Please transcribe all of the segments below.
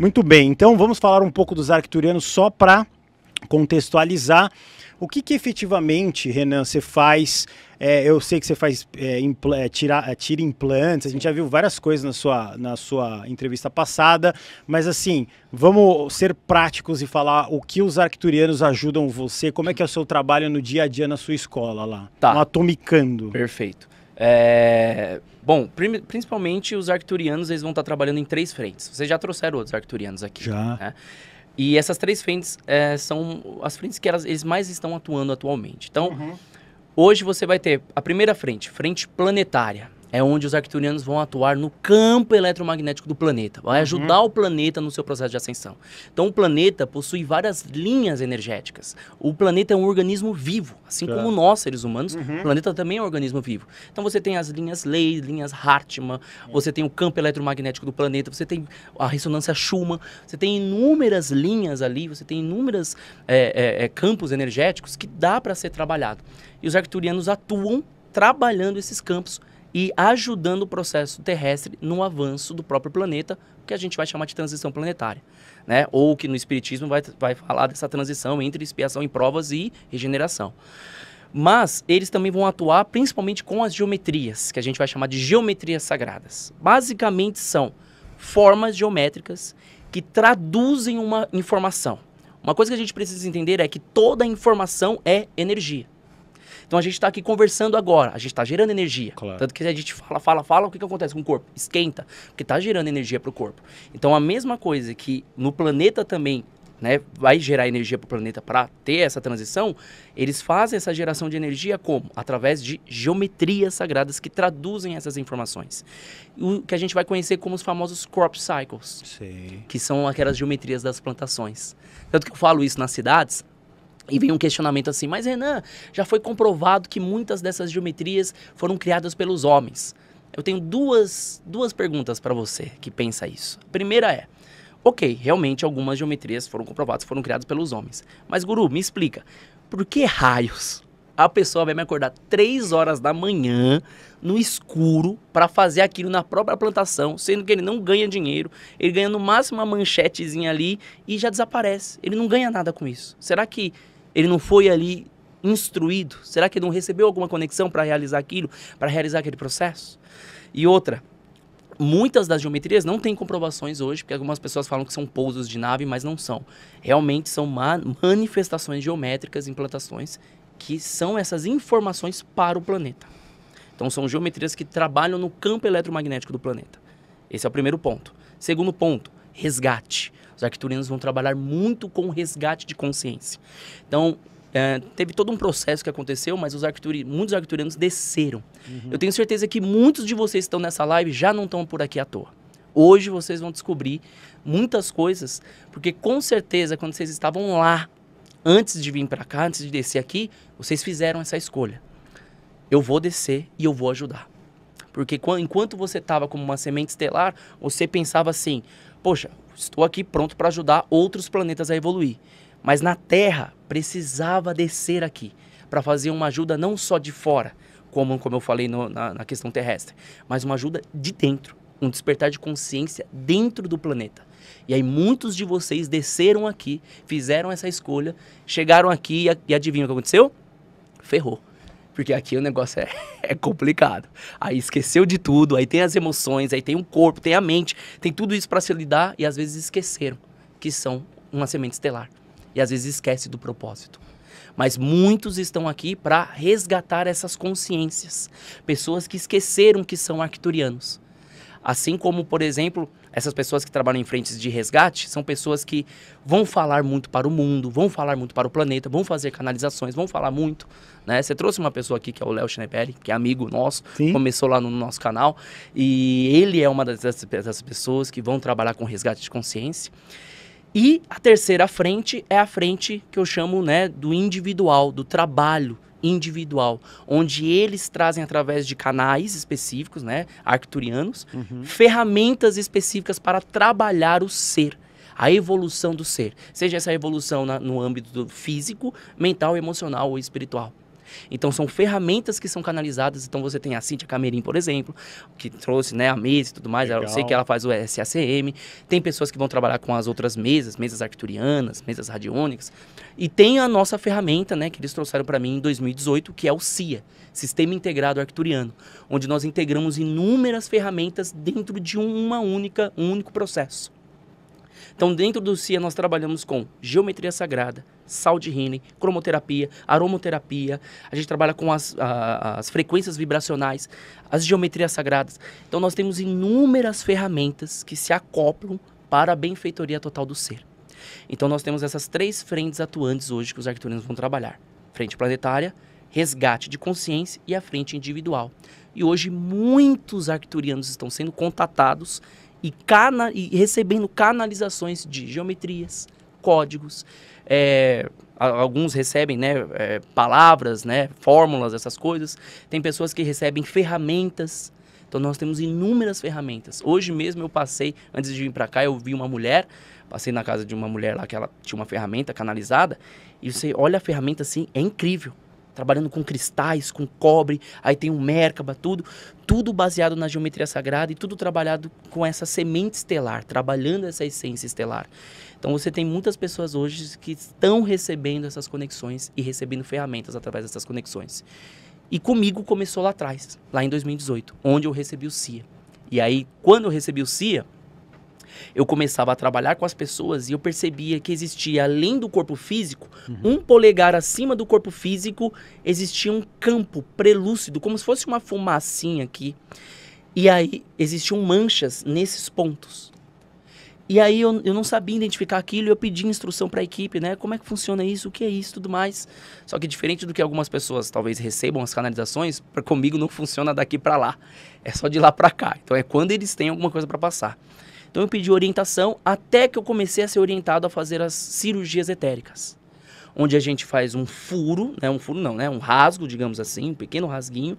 Muito bem, então vamos falar um pouco dos arcturianos só para contextualizar. O que, que, efetivamente, Renan, você faz? É, eu sei que você faz é, impl é, tira, é, tira implantes, a gente já viu várias coisas na sua, na sua entrevista passada, mas assim, vamos ser práticos e falar o que os arcturianos ajudam você, como é que é o seu trabalho no dia a dia na sua escola lá, tá. Atomicando. Perfeito. É... Bom, principalmente os arcturianos, eles vão estar trabalhando em três frentes. Vocês já trouxeram outros arcturianos aqui. Já. Né? E essas três frentes é, são as frentes que elas, eles mais estão atuando atualmente. Então, uhum. hoje você vai ter a primeira frente, frente planetária é onde os arcturianos vão atuar no campo eletromagnético do planeta, vai uhum. ajudar uhum. o planeta no seu processo de ascensão. Então o planeta possui várias linhas energéticas. O planeta é um organismo vivo, assim claro. como nós, seres humanos, uhum. o planeta também é um organismo vivo. Então você tem as linhas Ley, linhas Hartmann, uhum. você tem o campo eletromagnético do planeta, você tem a ressonância Schumann, você tem inúmeras linhas ali, você tem inúmeros é, é, é, campos energéticos que dá para ser trabalhado. E os arcturianos atuam trabalhando esses campos e ajudando o processo terrestre no avanço do próprio planeta, que a gente vai chamar de transição planetária. Né? Ou que no Espiritismo vai, vai falar dessa transição entre expiação em provas e regeneração. Mas eles também vão atuar principalmente com as geometrias, que a gente vai chamar de geometrias sagradas. Basicamente são formas geométricas que traduzem uma informação. Uma coisa que a gente precisa entender é que toda informação é energia. Então a gente está aqui conversando agora, a gente está gerando energia. Claro. Tanto que a gente fala, fala, fala, o que, que acontece com o corpo? Esquenta, porque está gerando energia para o corpo. Então a mesma coisa que no planeta também né, vai gerar energia para o planeta para ter essa transição, eles fazem essa geração de energia como? Através de geometrias sagradas que traduzem essas informações. O que a gente vai conhecer como os famosos crop cycles, Sim. que são aquelas geometrias das plantações. Tanto que eu falo isso nas cidades, e vem um questionamento assim, mas Renan, já foi comprovado que muitas dessas geometrias foram criadas pelos homens. Eu tenho duas, duas perguntas para você que pensa isso. A primeira é: ok, realmente algumas geometrias foram comprovadas, foram criadas pelos homens. Mas, guru, me explica, por que raios a pessoa vai me acordar três horas da manhã no escuro para fazer aquilo na própria plantação, sendo que ele não ganha dinheiro, ele ganha no máximo uma manchetezinha ali e já desaparece. Ele não ganha nada com isso. Será que ele não foi ali instruído? Será que ele não recebeu alguma conexão para realizar aquilo, para realizar aquele processo? E outra, muitas das geometrias não têm comprovações hoje, porque algumas pessoas falam que são pousos de nave, mas não são. Realmente são ma manifestações geométricas, implantações, que são essas informações para o planeta. Então são geometrias que trabalham no campo eletromagnético do planeta. Esse é o primeiro ponto. Segundo ponto, resgate. Os arcturianos vão trabalhar muito com resgate de consciência. Então, é, teve todo um processo que aconteceu, mas os muitos arcturianos desceram. Uhum. Eu tenho certeza que muitos de vocês que estão nessa live já não estão por aqui à toa. Hoje vocês vão descobrir muitas coisas, porque com certeza quando vocês estavam lá, antes de vir para cá, antes de descer aqui, vocês fizeram essa escolha. Eu vou descer e eu vou ajudar. Porque enquanto você estava como uma semente estelar, você pensava assim: poxa, Estou aqui pronto para ajudar outros planetas a evoluir. Mas na Terra precisava descer aqui para fazer uma ajuda não só de fora, como, como eu falei no, na, na questão terrestre, mas uma ajuda de dentro, um despertar de consciência dentro do planeta. E aí muitos de vocês desceram aqui, fizeram essa escolha, chegaram aqui e, e adivinha o que aconteceu? Ferrou. Porque aqui o negócio é, é complicado. Aí esqueceu de tudo, aí tem as emoções, aí tem o corpo, tem a mente, tem tudo isso para se lidar e às vezes esqueceram que são uma semente estelar. E às vezes esquece do propósito. Mas muitos estão aqui para resgatar essas consciências. Pessoas que esqueceram que são arcturianos Assim como, por exemplo, essas pessoas que trabalham em frentes de resgate são pessoas que vão falar muito para o mundo, vão falar muito para o planeta, vão fazer canalizações, vão falar muito. Né? Você trouxe uma pessoa aqui que é o Léo Schnepelli, que é amigo nosso, Sim. começou lá no nosso canal, e ele é uma dessas, dessas pessoas que vão trabalhar com resgate de consciência. E a terceira frente é a frente que eu chamo né, do individual, do trabalho individual, onde eles trazem através de canais específicos, né, arcturianos, uhum. ferramentas específicas para trabalhar o ser, a evolução do ser, seja essa evolução na, no âmbito físico, mental, emocional ou espiritual. Então são ferramentas que são canalizadas. Então você tem a Cintia Camerim, por exemplo, que trouxe né, a mesa e tudo mais. Legal. Eu sei que ela faz o SACM. Tem pessoas que vão trabalhar com as outras mesas, mesas arcturianas, mesas radiônicas. E tem a nossa ferramenta, né, que eles trouxeram para mim em 2018, que é o CIA, Sistema Integrado Arcturiano, onde nós integramos inúmeras ferramentas dentro de uma única, um único processo. Então, dentro do CIA, nós trabalhamos com geometria sagrada, sal de rini, cromoterapia, aromoterapia. A gente trabalha com as, a, as frequências vibracionais, as geometrias sagradas. Então nós temos inúmeras ferramentas que se acoplam para a benfeitoria total do ser. Então nós temos essas três frentes atuantes hoje que os arquiturianos vão trabalhar. Frente planetária, resgate de consciência e a frente individual. E hoje muitos arcturianos estão sendo contatados e, cana e recebendo canalizações de geometrias, códigos. É, alguns recebem né, é, palavras, né, fórmulas, essas coisas. Tem pessoas que recebem ferramentas. Então nós temos inúmeras ferramentas. Hoje mesmo eu passei, antes de vir para cá, eu vi uma mulher, passei na casa de uma mulher lá que ela tinha uma ferramenta canalizada, e você olha a ferramenta assim, é incrível trabalhando com cristais, com cobre, aí tem o um Merkaba, tudo, tudo baseado na geometria sagrada e tudo trabalhado com essa semente estelar, trabalhando essa essência estelar. Então você tem muitas pessoas hoje que estão recebendo essas conexões e recebendo ferramentas através dessas conexões. E comigo começou lá atrás, lá em 2018, onde eu recebi o CIA. E aí, quando eu recebi o CIA, eu começava a trabalhar com as pessoas e eu percebia que existia, além do corpo físico, uhum. um polegar acima do corpo físico, existia um campo prelúcido, como se fosse uma fumacinha aqui. E aí existiam manchas nesses pontos. E aí eu, eu não sabia identificar aquilo e eu pedi instrução para a equipe, né? Como é que funciona isso? O que é isso? Tudo mais. Só que diferente do que algumas pessoas talvez recebam as canalizações, comigo não funciona daqui para lá. É só de lá para cá. Então é quando eles têm alguma coisa para passar. Então eu pedi orientação até que eu comecei a ser orientado a fazer as cirurgias etéricas. Onde a gente faz um furo, né? Um furo não, né? Um rasgo, digamos assim, um pequeno rasguinho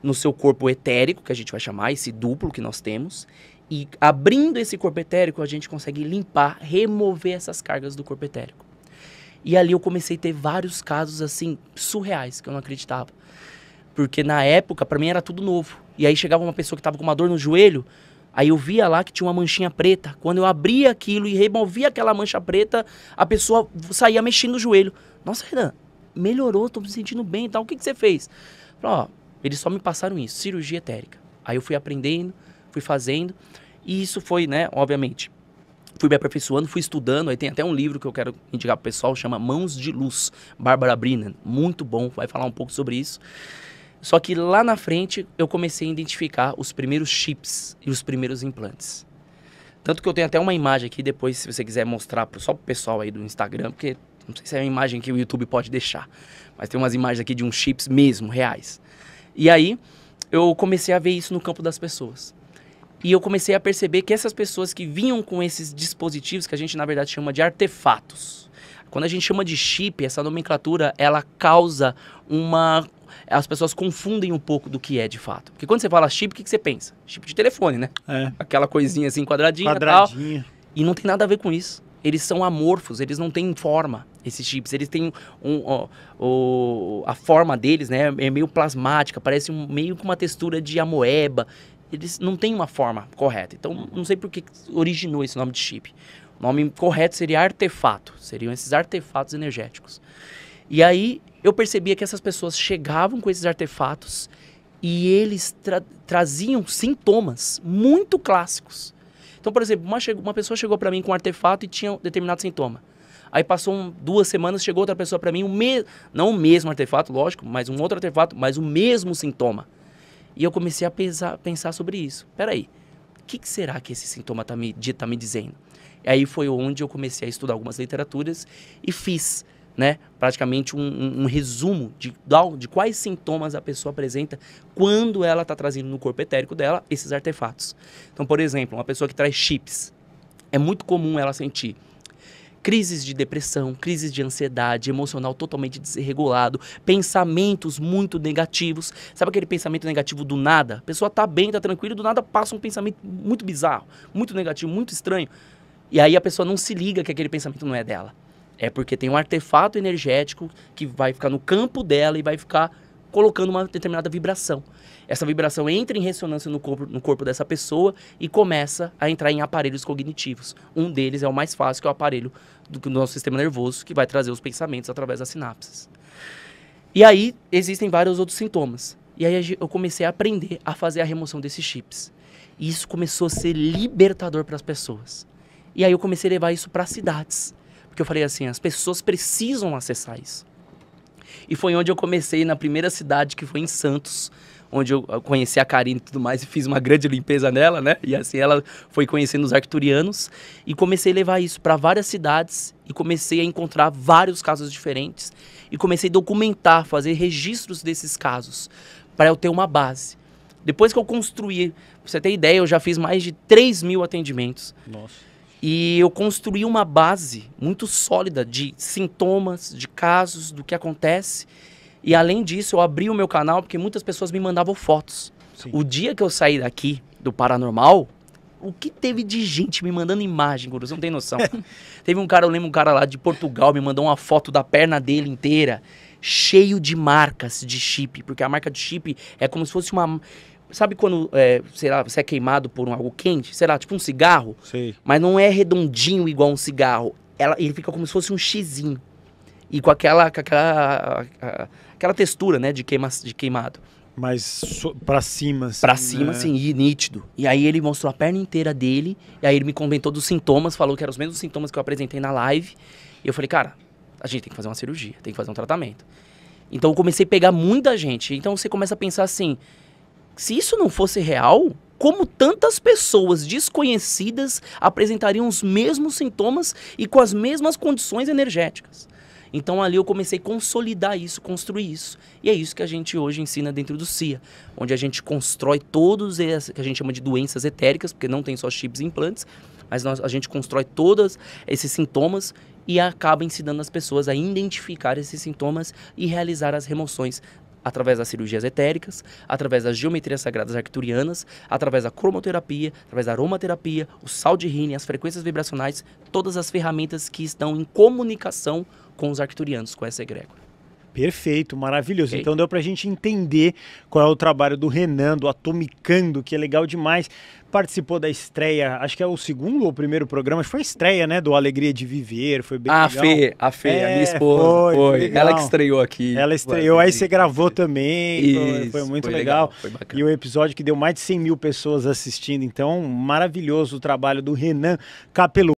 no seu corpo etérico, que a gente vai chamar esse duplo que nós temos. E abrindo esse corpo etérico, a gente consegue limpar, remover essas cargas do corpo etérico. E ali eu comecei a ter vários casos assim surreais que eu não acreditava. Porque na época, para mim era tudo novo. E aí chegava uma pessoa que tava com uma dor no joelho, Aí eu via lá que tinha uma manchinha preta. Quando eu abria aquilo e removia aquela mancha preta, a pessoa saía mexendo o joelho. Nossa, Renan, melhorou, tô me sentindo bem e tal. O que, que você fez? Falei, ó, eles só me passaram isso, cirurgia etérica. Aí eu fui aprendendo, fui fazendo. E isso foi, né, obviamente, fui me aperfeiçoando, fui estudando. Aí tem até um livro que eu quero indicar pro pessoal, chama Mãos de Luz, Bárbara Brinan. Muito bom, vai falar um pouco sobre isso. Só que lá na frente eu comecei a identificar os primeiros chips e os primeiros implantes. Tanto que eu tenho até uma imagem aqui, depois, se você quiser mostrar só pro pessoal aí do Instagram, porque não sei se é uma imagem que o YouTube pode deixar, mas tem umas imagens aqui de uns chips mesmo, reais. E aí eu comecei a ver isso no campo das pessoas. E eu comecei a perceber que essas pessoas que vinham com esses dispositivos, que a gente na verdade chama de artefatos. Quando a gente chama de chip, essa nomenclatura, ela causa uma as pessoas confundem um pouco do que é de fato. Porque quando você fala chip, o que, que você pensa? Chip de telefone, né? É. Aquela coisinha assim, quadradinha. Quadradinha. Tal, e não tem nada a ver com isso. Eles são amorfos, eles não têm forma, esses chips. Eles têm um, a forma deles, né? É meio plasmática, parece um, meio com uma textura de amoeba. Eles não têm uma forma correta. Então, não sei por que originou esse nome de chip. O nome correto seria artefato, seriam esses artefatos energéticos. E aí eu percebia que essas pessoas chegavam com esses artefatos e eles tra traziam sintomas muito clássicos. Então, por exemplo, uma, uma pessoa chegou para mim com um artefato e tinha um determinado sintoma. Aí passou um, duas semanas, chegou outra pessoa para mim, um não o mesmo artefato, lógico, mas um outro artefato, mas o mesmo sintoma. E eu comecei a pensar, pensar sobre isso. Peraí, o que, que, será que esse sintoma está me, tá me dizendo? E aí foi onde eu comecei a estudar algumas literaturas e fiz né? Praticamente um, um, um resumo de, de quais sintomas a pessoa apresenta quando ela está trazendo no corpo etérico dela esses artefatos. Então, por exemplo, uma pessoa que traz chips, é muito comum ela sentir crises de depressão, crises de ansiedade, emocional totalmente desregulado, pensamentos muito negativos. Sabe aquele pensamento negativo do nada? A pessoa tá bem, tá tranquila, do nada passa um pensamento muito bizarro, muito negativo, muito estranho. E aí a pessoa não se liga que aquele pensamento não é dela. É porque tem um artefato energético que vai ficar no campo dela e vai ficar colocando uma determinada vibração. Essa vibração entra em ressonância no corpo, no corpo dessa pessoa e começa a entrar em aparelhos cognitivos. Um deles é o mais fácil, que é o aparelho do, do nosso sistema nervoso, que vai trazer os pensamentos através das sinapses. E aí existem vários outros sintomas. E aí eu comecei a aprender a fazer a remoção desses chips. E isso começou a ser libertador para as pessoas. E aí eu comecei a levar isso para cidades. Porque eu falei assim, as pessoas precisam acessar isso. E foi onde eu comecei na primeira cidade, que foi em Santos, onde eu conheci a Karine e tudo mais, e fiz uma grande limpeza nela, né? E assim ela foi conhecendo os arcturianos. E comecei a levar isso para várias cidades e comecei a encontrar vários casos diferentes. E comecei a documentar, fazer registros desses casos, para eu ter uma base. Depois que eu construí, pra você ter ideia, eu já fiz mais de 3 mil atendimentos. Nossa e eu construí uma base muito sólida de sintomas, de casos, do que acontece. E além disso, eu abri o meu canal porque muitas pessoas me mandavam fotos. Sim. O dia que eu saí daqui do paranormal, o que teve de gente me mandando imagem, Guru? Você não tem noção. teve um cara, eu lembro um cara lá de Portugal, me mandou uma foto da perna dele inteira, cheio de marcas de chip, porque a marca de chip é como se fosse uma Sabe quando, é, sei lá, você é queimado por um, algo quente? Sei lá, tipo um cigarro. Sei. Mas não é redondinho igual um cigarro. Ela, ele fica como se fosse um xizinho. E com aquela, com aquela, aquela textura, né, de, queima, de queimado. Mas so, pra cima, assim. Pra cima, né? sim, e nítido. E aí ele mostrou a perna inteira dele, e aí ele me comentou dos sintomas, falou que eram os mesmos sintomas que eu apresentei na live. E eu falei, cara, a gente tem que fazer uma cirurgia, tem que fazer um tratamento. Então eu comecei a pegar muita gente. Então você começa a pensar assim, se isso não fosse real, como tantas pessoas desconhecidas apresentariam os mesmos sintomas e com as mesmas condições energéticas. Então ali eu comecei a consolidar isso, construir isso. E é isso que a gente hoje ensina dentro do CIA, onde a gente constrói todos esses que a gente chama de doenças etéricas, porque não tem só chips e implantes, mas nós, a gente constrói todos esses sintomas e acaba ensinando as pessoas a identificar esses sintomas e realizar as remoções através das cirurgias etéricas, através das geometrias sagradas arcturianas, através da cromoterapia, através da aromaterapia, o sal de rine, as frequências vibracionais, todas as ferramentas que estão em comunicação com os arcturianos, com essa egrégora. Perfeito, maravilhoso. Então deu para a gente entender qual é o trabalho do Renan, do Atomicando, que é legal demais. Participou da estreia, acho que é o segundo ou primeiro programa, foi a estreia, né? Do Alegria de Viver, foi bem ah, legal. A Fê, a Fê, é, a minha esposa. Foi, foi. ela que estreou aqui. Ela estreou, aí você gravou também, Isso, foi muito foi legal. legal. Foi bacana. E o um episódio que deu mais de 100 mil pessoas assistindo, então maravilhoso o trabalho do Renan Capelu.